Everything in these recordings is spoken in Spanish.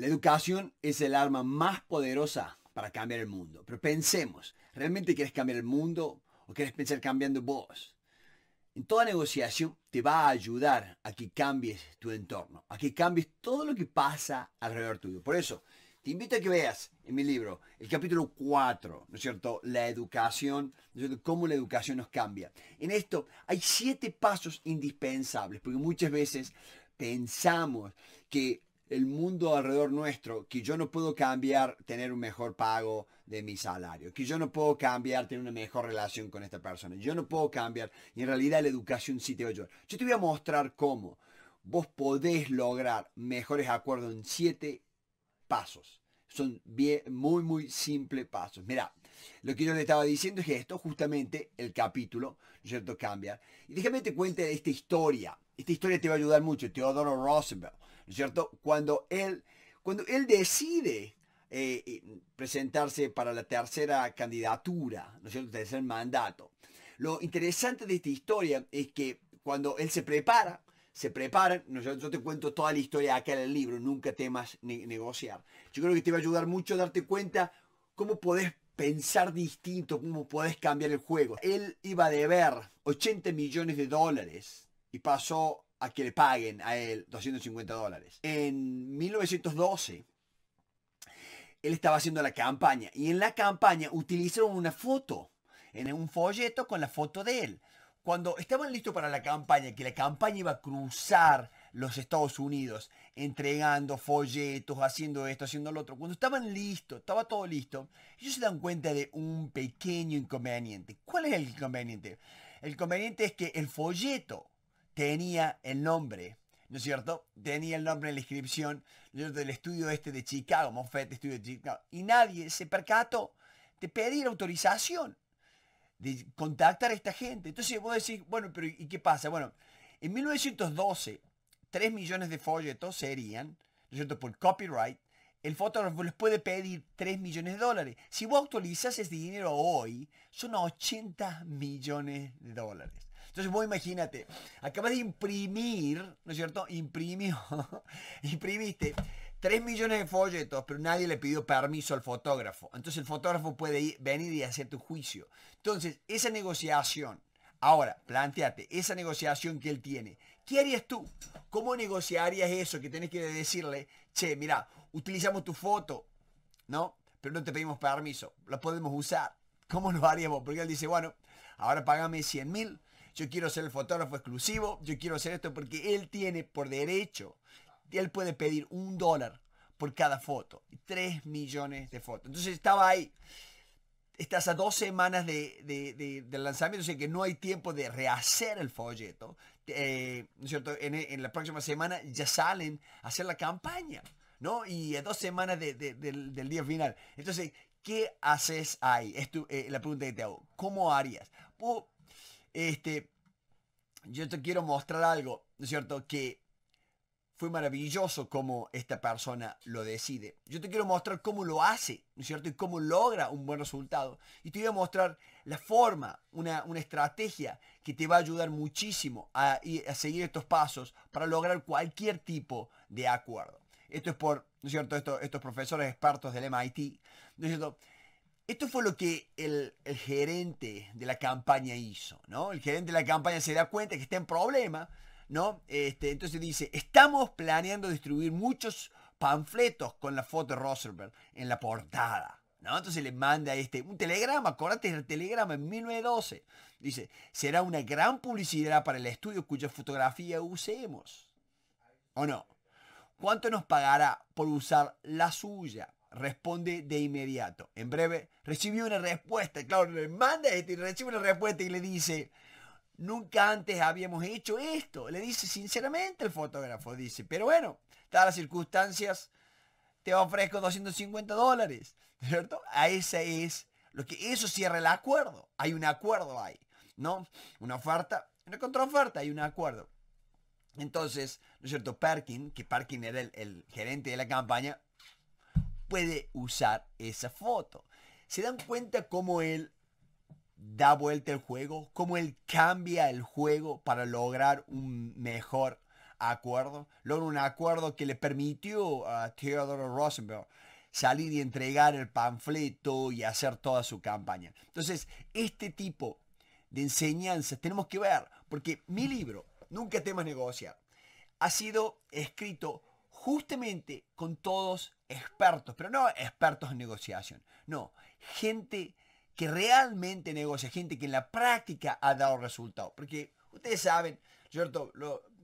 La educación es el arma más poderosa para cambiar el mundo. Pero pensemos, ¿realmente quieres cambiar el mundo o quieres pensar cambiando vos? En toda negociación te va a ayudar a que cambies tu entorno, a que cambies todo lo que pasa alrededor tuyo. Por eso, te invito a que veas en mi libro el capítulo 4, ¿no es cierto? La educación, ¿no es cierto? Cómo la educación nos cambia. En esto hay siete pasos indispensables, porque muchas veces pensamos que el mundo alrededor nuestro, que yo no puedo cambiar tener un mejor pago de mi salario, que yo no puedo cambiar tener una mejor relación con esta persona, yo no puedo cambiar, y en realidad la educación sí te va a ayudar. Yo te voy a mostrar cómo vos podés lograr mejores acuerdos en siete pasos. Son bien, muy, muy simples pasos. Mira, lo que yo le estaba diciendo es que esto, justamente, el capítulo, ¿no es cierto?, cambia. Y déjame te cuente esta historia. Esta historia te va a ayudar mucho. Teodoro Roosevelt cierto? Cuando él, cuando él decide eh, eh, presentarse para la tercera candidatura, ¿no es cierto? Tercer mandato. Lo interesante de esta historia es que cuando él se prepara, se preparan. Yo, te cuento toda la historia acá en el libro, nunca temas negociar. Yo creo que te va a ayudar mucho a darte cuenta cómo podés pensar distinto, cómo podés cambiar el juego. Él iba a deber 80 millones de dólares y pasó a que le paguen a él 250 dólares. En 1912, él estaba haciendo la campaña y en la campaña utilizaron una foto, en un folleto con la foto de él. Cuando estaban listos para la campaña, que la campaña iba a cruzar los Estados Unidos, entregando folletos, haciendo esto, haciendo lo otro. Cuando estaban listos, estaba todo listo, ellos se dan cuenta de un pequeño inconveniente. ¿Cuál es el inconveniente? El inconveniente es que el folleto tenía el nombre, ¿no es cierto? Tenía el nombre en la inscripción, Del estudio este de Chicago, Moffett, estudio de Chicago. Y nadie se percató de pedir autorización, de contactar a esta gente. Entonces vos decís, bueno, pero ¿y qué pasa? Bueno, en 1912, 3 millones de folletos serían, ¿no es cierto?, por copyright, el fotógrafo les puede pedir 3 millones de dólares. Si vos actualizas ese dinero hoy, son 80 millones de dólares. Entonces vos imagínate, acabas de imprimir, ¿no es cierto? Imprimió, imprimiste 3 millones de folletos, pero nadie le pidió permiso al fotógrafo. Entonces el fotógrafo puede ir, venir y hacer tu juicio. Entonces, esa negociación, ahora, planteate, esa negociación que él tiene, ¿qué harías tú? ¿Cómo negociarías eso que tenés que decirle, che, mira, utilizamos tu foto, ¿no? Pero no te pedimos permiso, la podemos usar. ¿Cómo lo haríamos? Porque él dice, bueno, ahora pagame 100 mil, yo quiero ser el fotógrafo exclusivo, yo quiero hacer esto porque él tiene por derecho, él puede pedir un dólar por cada foto, tres millones de fotos. Entonces estaba ahí, estás a dos semanas de, del lanzamiento, o sea que no hay tiempo de rehacer el folleto, eh, ¿no es cierto? En, la próxima semana ya salen a hacer la campaña, ¿no? Y a dos semanas del, día final. Entonces, ¿qué haces ahí? Es eh, la pregunta que te hago. ¿Cómo harías? Este, yo te quiero mostrar algo, ¿no es cierto? Que fue maravilloso como esta persona lo decide. Yo te quiero mostrar cómo lo hace, ¿no es cierto? Y cómo logra un buen resultado. Y te voy a mostrar la forma, una, estrategia que te va a ayudar muchísimo a, seguir estos pasos para lograr cualquier tipo de acuerdo. Esto es por, ¿no es cierto? estos profesores expertos del MIT, ¿no es cierto? Esto fue lo que el, gerente de la campaña hizo, ¿no? El gerente de la campaña se da cuenta que está en problema, ¿no? Este, entonces dice, estamos planeando distribuir muchos panfletos con la foto de Rosenberg en la portada. ¿no? Entonces le manda este, un telegrama, acordate el telegrama en 1912. Dice, será una gran publicidad para el estudio cuya fotografía usemos. ¿O no? ¿Cuánto nos pagará por usar la suya? responde de inmediato. En breve recibió una respuesta. Claro, le manda y este, recibe una respuesta y le dice, nunca antes habíamos hecho esto. Le dice sinceramente el fotógrafo, dice, pero bueno, dadas las circunstancias, te ofrezco 250 dólares, ¿cierto? A esa es lo que eso cierra el acuerdo. Hay un acuerdo ahí, ¿no? Una oferta, una contraoferta, hay un acuerdo. Entonces, ¿no es cierto? Parkin, que Parkin era el, el gerente de la campaña, puede usar esa foto. ¿Se dan cuenta cómo él da vuelta el juego? ¿Cómo él cambia el juego para lograr un mejor acuerdo? Logra un acuerdo que le permitió a Theodore Rosenberg salir y entregar el panfleto y hacer toda su campaña. Entonces, este tipo de enseñanzas tenemos que ver, porque mi libro, Nunca temas negociar, ha sido escrito justamente con todos expertos, pero no expertos en negociación, no, gente que realmente negocia, gente que en la práctica ha dado resultado. Porque ustedes saben, ¿cierto?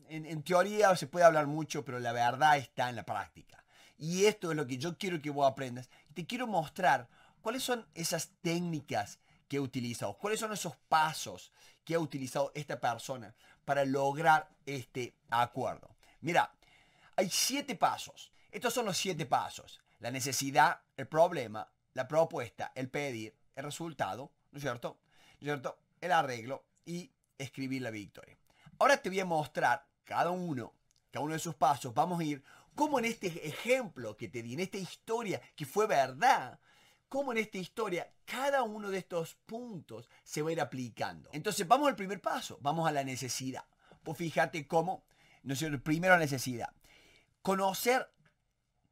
en, teoría se puede hablar mucho, pero la verdad está en la práctica. Y esto es lo que yo quiero que vos aprendas. Te quiero mostrar cuáles son esas técnicas que he utilizado, cuáles son esos pasos que ha utilizado esta persona para lograr este acuerdo. Mira, hay siete pasos. Estos son los siete pasos. La necesidad, el problema, la propuesta, el pedir, el resultado, ¿no es cierto? ¿No es cierto? El arreglo y escribir la victoria. Ahora te voy a mostrar cada uno, cada uno de esos pasos. Vamos a ir como en este ejemplo que te di, en esta historia que fue verdad, como en esta historia cada uno de estos puntos se va a ir aplicando. Entonces vamos al primer paso, vamos a la necesidad. Pues fíjate cómo, no sé, primero la necesidad. Conocer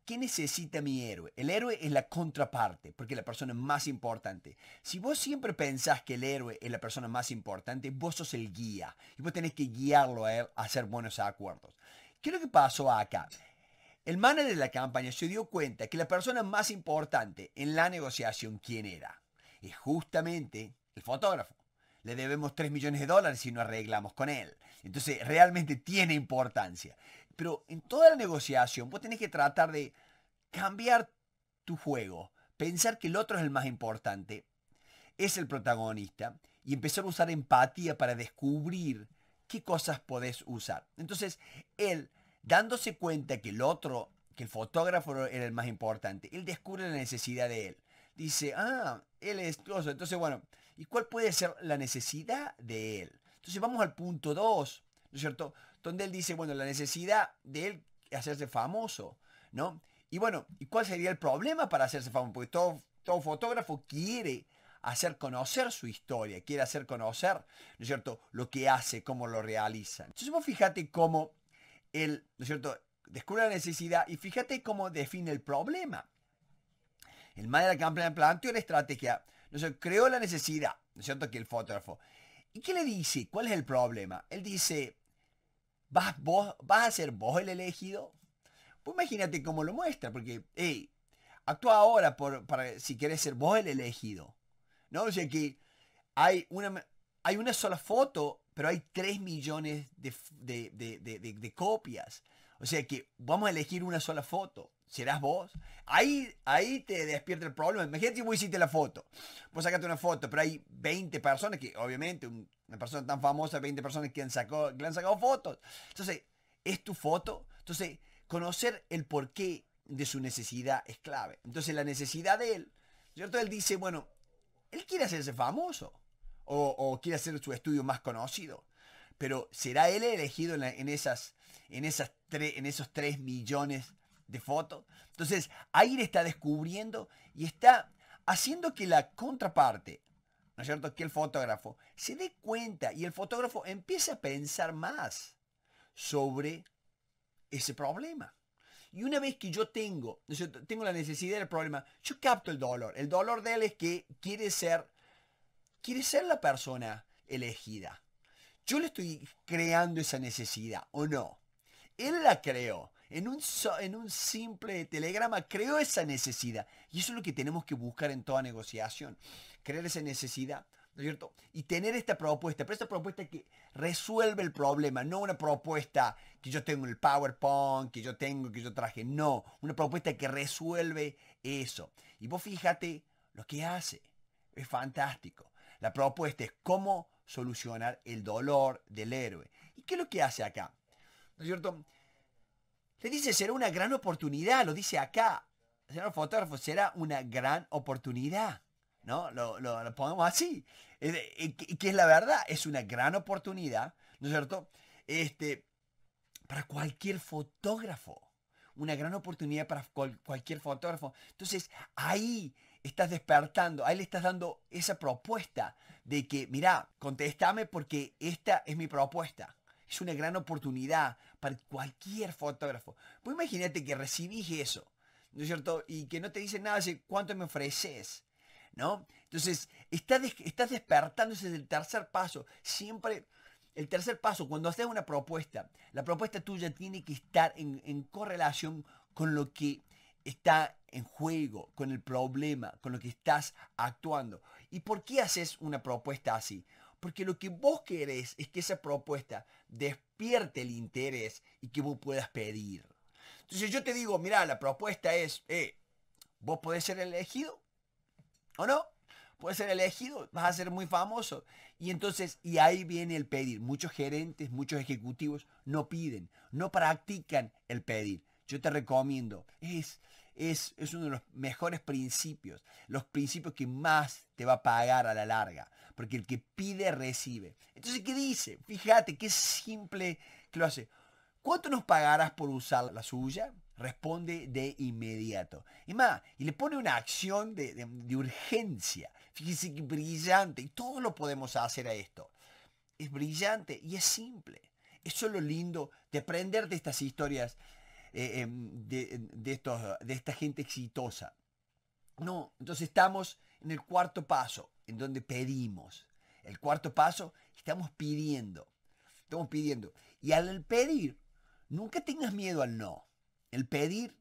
qué necesita mi héroe. El héroe es la contraparte, porque la persona más importante. Si vos siempre pensás que el héroe es la persona más importante, vos sos el guía y vos tenés que guiarlo a él a hacer buenos acuerdos. ¿Qué es lo que pasó acá? El manager de la campaña se dio cuenta que la persona más importante en la negociación, ¿quién era? Es justamente el fotógrafo. Le debemos 3 millones de dólares si no arreglamos con él. Entonces, realmente tiene importancia. Pero en toda la negociación vos tenés que tratar de cambiar tu juego, pensar que el otro es el más importante, es el protagonista, y empezar a usar empatía para descubrir qué cosas podés usar. Entonces, él, dándose cuenta que el otro, que el fotógrafo era el más importante, él descubre la necesidad de él. Dice, ah, él es Entonces, bueno, ¿y cuál puede ser la necesidad de él? Entonces vamos al punto 2, ¿no es cierto? Donde él dice, bueno, la necesidad de él hacerse famoso, ¿no? Y bueno, ¿y cuál sería el problema para hacerse famoso? Porque todo, fotógrafo quiere hacer conocer su historia, quiere hacer conocer, ¿no es cierto?, lo que hace, cómo lo realiza. Entonces vos fíjate cómo él, ¿no es cierto?, descubre la necesidad y fíjate cómo define el problema. El manera de planteó la estrategia, ¿no es creó la necesidad, ¿no es cierto?, que el fotógrafo. ¿Y qué le dice? ¿Cuál es el problema? Él dice, ¿Vas, a ser vos el elegido? Pues imagínate cómo lo muestra, porque, hey, actúa ahora para, si querés ser vos el elegido. ¿No? O sea que hay una, hay una sola foto, pero hay 3 millones de copias. O sea que vamos a elegir una sola foto. ¿Serás vos? Ahí, ahí te despierta el problema. Imagínate si vos hiciste la foto. Vos sacaste una foto, pero hay 20 personas que, obviamente, una persona tan famosa, 20 personas que, le han sacado fotos. Entonces, es tu foto. Entonces, conocer el porqué de su necesidad es clave. Entonces, la necesidad de él, ¿cierto? Él dice, bueno, él quiere hacerse famoso o, quiere hacer su estudio más conocido. Pero será él elegido en esas en, esas en esos 3 millones de fotos. Entonces, Aire está descubriendo y está haciendo que la contraparte, ¿no es cierto?, que el fotógrafo se dé cuenta y el fotógrafo empieza a pensar más sobre ese problema. Y una vez que yo tengo, yo tengo la necesidad del problema, yo capto el dolor. El dolor de él es que quiere ser, quiere ser la persona elegida. Yo le estoy creando esa necesidad, ¿o no? Él la creó. En un, en un simple telegrama creó esa necesidad. Y eso es lo que tenemos que buscar en toda negociación. Crear esa necesidad. ¿no es cierto? Y tener esta propuesta, pero esta propuesta que resuelve el problema, no una propuesta que yo tengo en el PowerPoint, que yo tengo, que yo traje, no, una propuesta que resuelve eso. Y vos fíjate lo que hace, es fantástico. La propuesta es cómo solucionar el dolor del héroe. ¿Y qué es lo que hace acá? ¿no es cierto? Le dice, será una gran oportunidad, lo dice acá, señor fotógrafo, será una gran oportunidad, ¿no? Lo, lo, ponemos así, que, es la verdad, es una gran oportunidad, ¿no es cierto? Este, para cualquier fotógrafo, una gran oportunidad para cualquier fotógrafo. Entonces, ahí estás despertando, ahí le estás dando esa propuesta de que, mira, contéstame porque esta es mi propuesta es una gran oportunidad para cualquier fotógrafo. Pues imagínate que recibís eso, ¿no es cierto? Y que no te dicen nada, de ¿cuánto me ofreces? ¿No? Entonces, estás, despertándose estás el tercer paso. Siempre, el tercer paso, cuando haces una propuesta, la propuesta tuya tiene que estar en, en correlación con lo que está en juego, con el problema, con lo que estás actuando. ¿Y por qué haces una propuesta así? Porque lo que vos querés es que esa propuesta despierte el interés y que vos puedas pedir. Entonces yo te digo, mira, la propuesta es, eh, vos podés ser elegido o no, puedes ser elegido, vas a ser muy famoso. Y entonces, y ahí viene el pedir. Muchos gerentes, muchos ejecutivos no piden, no practican el pedir. Yo te recomiendo, es es, uno de los mejores principios, los principios que más te va a pagar a la larga, porque el que pide recibe. Entonces, ¿qué dice? Fíjate, qué simple que lo hace. ¿Cuánto nos pagarás por usar la suya? Responde de inmediato. Y más, y le pone una acción de, urgencia. Fíjese que brillante. Y todo lo podemos hacer a esto. Es brillante y es simple. Eso es lo lindo de aprender de estas historias eh, em, de, de, de esta gente exitosa. No, entonces estamos en el cuarto paso, en donde pedimos. El cuarto paso, estamos pidiendo. Estamos pidiendo. Y al pedir, nunca tengas miedo al no. El pedir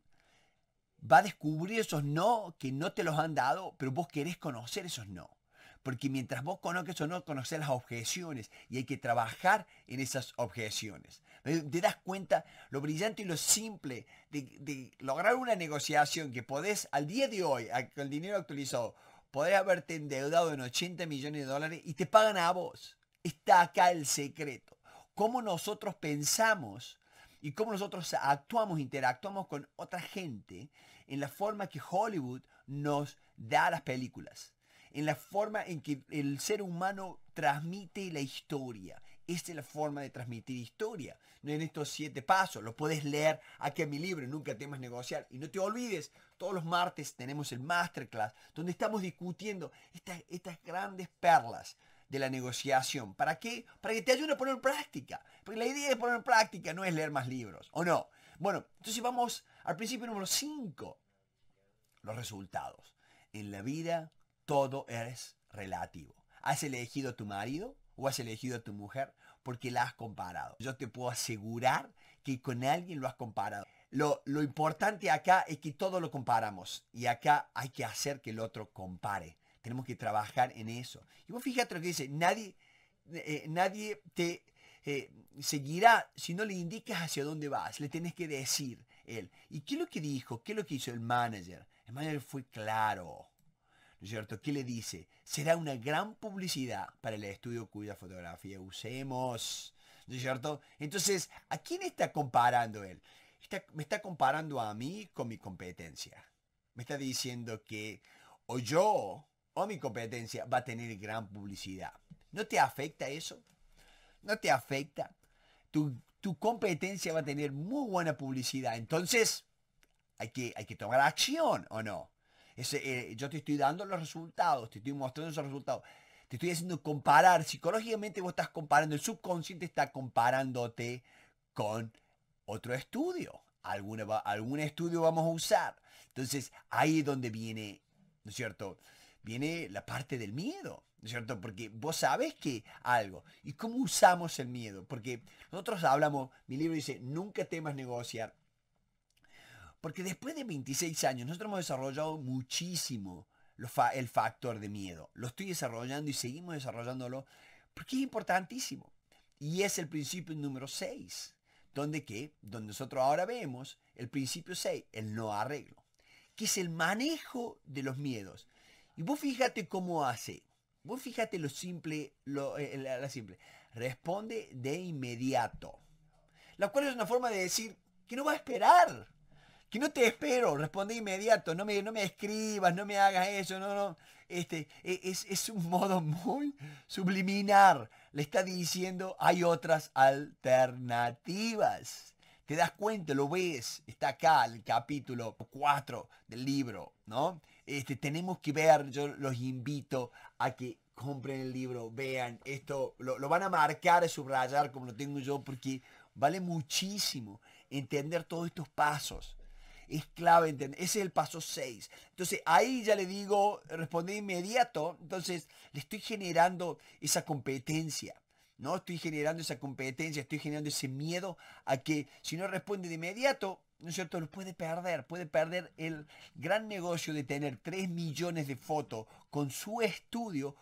va a descubrir esos no que no te los han dado, pero vos querés conocer esos no. Porque mientras vos conozcas o no, conocer las objeciones y hay que trabajar en esas objeciones. Te das cuenta lo brillante y lo simple de, lograr una negociación que podés, al día de hoy, con el dinero actualizado, podés haberte endeudado en 80 millones de dólares y te pagan a vos. Está acá el secreto. Cómo nosotros pensamos y cómo nosotros actuamos, interactuamos con otra gente en la forma que Hollywood nos da las películas, en la forma en que el ser humano transmite la historia, esta es la forma de transmitir historia. En estos siete pasos, lo puedes leer aquí en mi libro, Nunca temas negociar. Y no te olvides, todos los martes tenemos el masterclass, donde estamos discutiendo estas, grandes perlas de la negociación. ¿Para qué? Para que te ayude a poner en práctica. Porque la idea de poner en práctica no es leer más libros, ¿o no? Bueno, entonces vamos al principio número 5, los resultados. En la vida todo es relativo. ¿Has elegido a tu marido? o has elegido a tu mujer porque la has comparado. Yo te puedo asegurar que con alguien lo has comparado. Lo, importante acá es que todo lo comparamos y acá hay que hacer que el otro compare. Tenemos que trabajar en eso. Y vos fíjate lo que dice, nadie, eh, nadie te eh, seguirá si no le indicas hacia dónde vas, le tienes que decir él. ¿Y qué es lo que dijo? ¿Qué es lo que hizo el manager? El manager fue claro cierto? ¿Qué le dice? Será una gran publicidad para el estudio cuya fotografía usemos, cierto? Entonces, ¿a quién está comparando él? me está comparando a mí con mi competencia. Me está diciendo que o yo o mi competencia va a tener gran publicidad. ¿No te afecta eso? ¿No te afecta? Tu, tu competencia va a tener muy buena publicidad. Entonces, hay que, hay que tomar acción o no. Eh, yo te estoy dando los resultados, te estoy mostrando esos resultados. Te estoy haciendo comparar. Psicológicamente vos estás comparando, el subconsciente está comparándote con otro estudio. Alguna, algún estudio vamos a usar. Entonces, ahí es donde viene, ¿no es cierto? Viene la parte del miedo, ¿no es cierto? Porque vos sabes que algo. ¿Y cómo usamos el miedo? Porque nosotros hablamos, mi libro dice, nunca temas negociar, porque después de 26 años, nosotros hemos desarrollado muchísimo el factor de miedo. Lo estoy desarrollando y seguimos desarrollándolo porque es importantísimo. Y es el principio número 6, donde, ¿qué? donde nosotros ahora vemos el principio 6, el no arreglo, que es el manejo de los miedos. Y vos fíjate cómo hace. Vos fíjate lo simple, lo, eh, simple. Responde de inmediato. La cual es una forma de decir que no va a esperar que no te espero, responde inmediato, no me, no me escribas, no me hagas eso, no, no. Este, e, es, un modo muy subliminar. Le está diciendo, hay otras alternativas. Te das cuenta, lo ves, está acá el capítulo 4 del libro, ¿no? Este, tenemos que ver, yo los invito a que compren el libro, vean esto, lo, van a marcar, y subrayar como lo tengo yo, porque vale muchísimo entender todos estos pasos. Es clave entender. Ese es el paso 6. Entonces ahí ya le digo, responde inmediato. Entonces le estoy generando esa competencia. ¿no? Estoy generando esa competencia, estoy generando ese miedo a que si no responde de inmediato, ¿no es cierto? Lo puede perder, puede perder el gran negocio de tener 3 millones de fotos con su estudio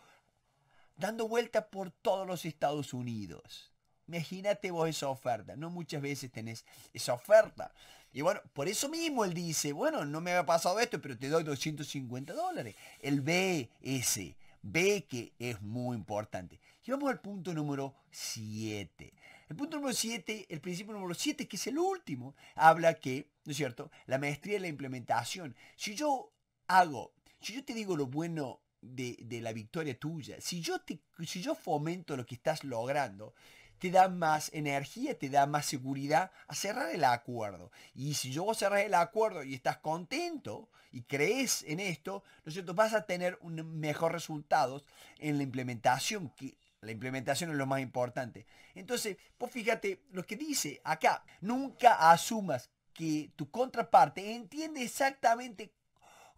dando vuelta por todos los Estados Unidos. Imagínate vos esa oferta, no muchas veces tenés esa oferta. Y bueno, por eso mismo él dice, bueno, no me había pasado esto, pero te doy 250 dólares. Él ve ese, ve que es muy importante. Y vamos al punto número 7. El punto número 7, el principio número 7, que es el último, habla que, ¿no es cierto?, la maestría de la implementación. Si yo hago, si yo te digo lo bueno de, la victoria tuya, si yo, si yo fomento lo que estás logrando, te da más energía, te da más seguridad a cerrar el acuerdo. Y si yo cerrar el acuerdo y estás contento y crees en esto, ¿no Vas a tener un mejor resultados en la implementación, que la implementación es lo más importante. Entonces, pues fíjate lo que dice acá, nunca asumas que tu contraparte entiende exactamente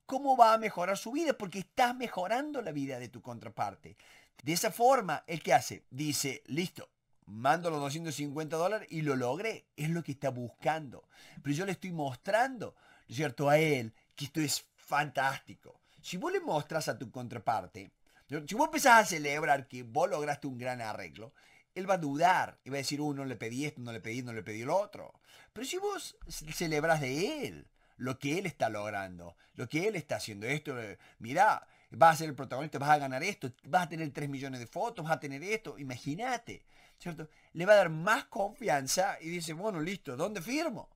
cómo va a mejorar su vida, porque estás mejorando la vida de tu contraparte. De esa forma, ¿el que hace? Dice, listo, mando los 250 dólares y lo logré. Es lo que está buscando. Pero yo le estoy mostrando, cierto?, a él que esto es fantástico. Si vos le mostras a tu contraparte, si vos empezás a celebrar que vos lograste un gran arreglo, él va a dudar y va a decir, uno uh, le pedí esto, no le pedí, no le pedí lo otro. Pero si vos celebras de él lo que él está logrando, lo que él está haciendo, esto, mirá, vas a ser el protagonista, vas a ganar esto, vas a tener 3 millones de fotos, vas a tener esto, imagínate. Le va a dar más confianza y dice, bueno, listo, ¿dónde firmo?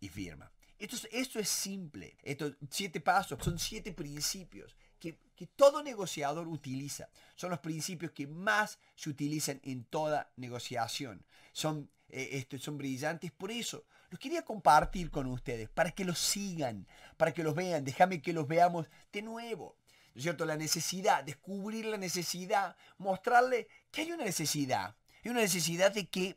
Y firma. Esto es, esto es simple. Estos siete pasos son siete principios que, todo negociador utiliza. Son los principios que más se utilizan en toda negociación. Son, eh, este, son brillantes por eso. Los quería compartir con ustedes para que los sigan, para que los vean. Déjame que los veamos de nuevo cierto? La necesidad, descubrir la necesidad, mostrarle que hay una necesidad. Hay una necesidad de que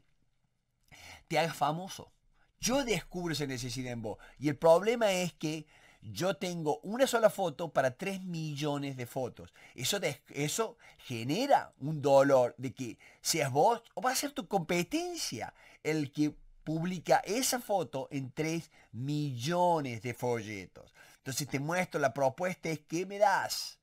te hagas famoso. Yo descubro esa necesidad en vos. Y el problema es que yo tengo una sola foto para 3 millones de fotos. Eso, eso genera un dolor de que seas vos o va a ser tu competencia el que publica esa foto en 3 millones de folletos. Entonces te muestro, la propuesta es, ¿qué me das?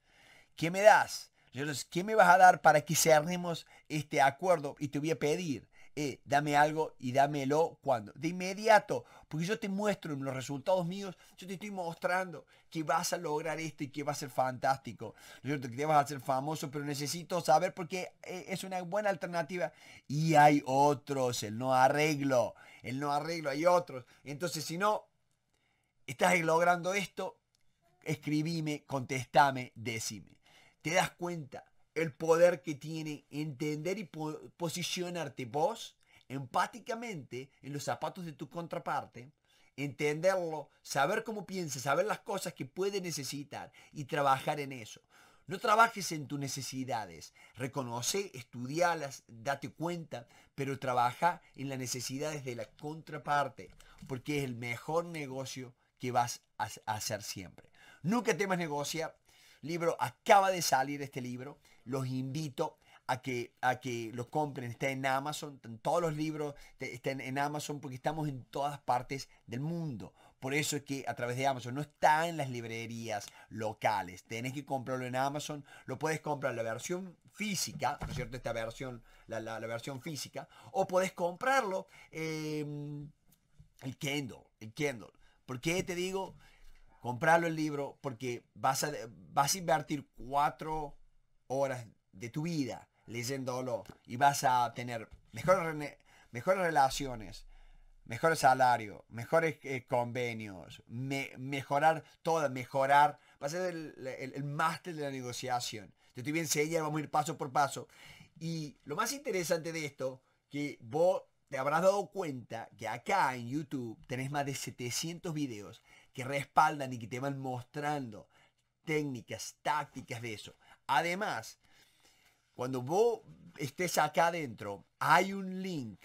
¿Qué me das? Yo ¿qué me vas a dar para que cerremos este acuerdo? Y te voy a pedir, eh, dame algo y dámelo cuando. De inmediato, porque yo te muestro los resultados míos, yo te estoy mostrando que vas a lograr esto y que va a ser fantástico. Yo que te vas a hacer famoso, pero necesito saber porque eh, es una buena alternativa. Y hay otros, el no arreglo, el no arreglo, hay otros. Entonces, si no, estás logrando esto, escribime, contestame, decime. Te das cuenta el poder que tiene entender y posicionarte vos empáticamente en los zapatos de tu contraparte, entenderlo, saber cómo piensas, saber las cosas que puede necesitar y trabajar en eso. No trabajes en tus necesidades, reconoce, estudialas, date cuenta, pero trabaja en las necesidades de la contraparte, porque es el mejor negocio que vas a hacer siempre. Nunca temas negocia. Libro acaba de salir este libro. Los invito a que, a que lo compren. Está en Amazon, todos los libros están en Amazon porque estamos en todas partes del mundo. Por eso es que a través de Amazon no está en las librerías locales. Tenés que comprarlo en Amazon. Lo puedes comprar la versión física, cierto? Esta versión, la, versión física. O puedes comprarlo eh, el Kindle, el Kindle. ¿Por qué te digo comprarlo el libro? Porque vas a, vas a invertir cuatro horas de tu vida leyéndolo y vas a tener mejores, mejores relaciones, mejores salarios, mejores eh, convenios, mejorar todo, mejorar. Vas a ser el, máster de la negociación. Yo te bien a vamos a ir paso por paso. Y lo más interesante de esto, que vos te habrás dado cuenta que acá en YouTube tenés más de 700 videos que respaldan y que te van mostrando técnicas, tácticas de eso. Además, cuando vos estés acá adentro, hay un link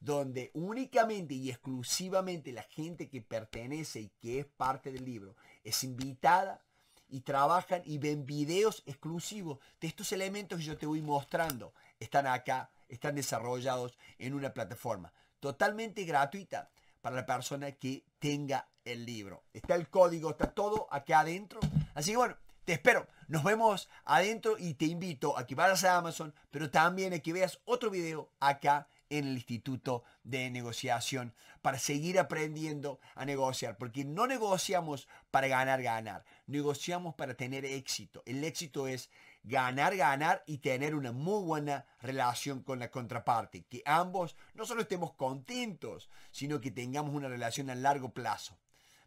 donde únicamente y exclusivamente la gente que pertenece y que es parte del libro es invitada y trabajan y ven videos exclusivos de estos elementos que yo te voy mostrando. Están acá están desarrollados en una plataforma totalmente gratuita para la persona que tenga el libro. Está el código, está todo acá adentro. Así que bueno, te espero. Nos vemos adentro y te invito a que vayas a Amazon, pero también a que veas otro video acá en el Instituto de Negociación para seguir aprendiendo a negociar, porque no negociamos para ganar, ganar, negociamos para tener éxito. El éxito es ganar, ganar y tener una muy buena relación con la contraparte. Que ambos no solo estemos contentos, sino que tengamos una relación a largo plazo.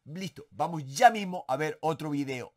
Listo, vamos ya mismo a ver otro video.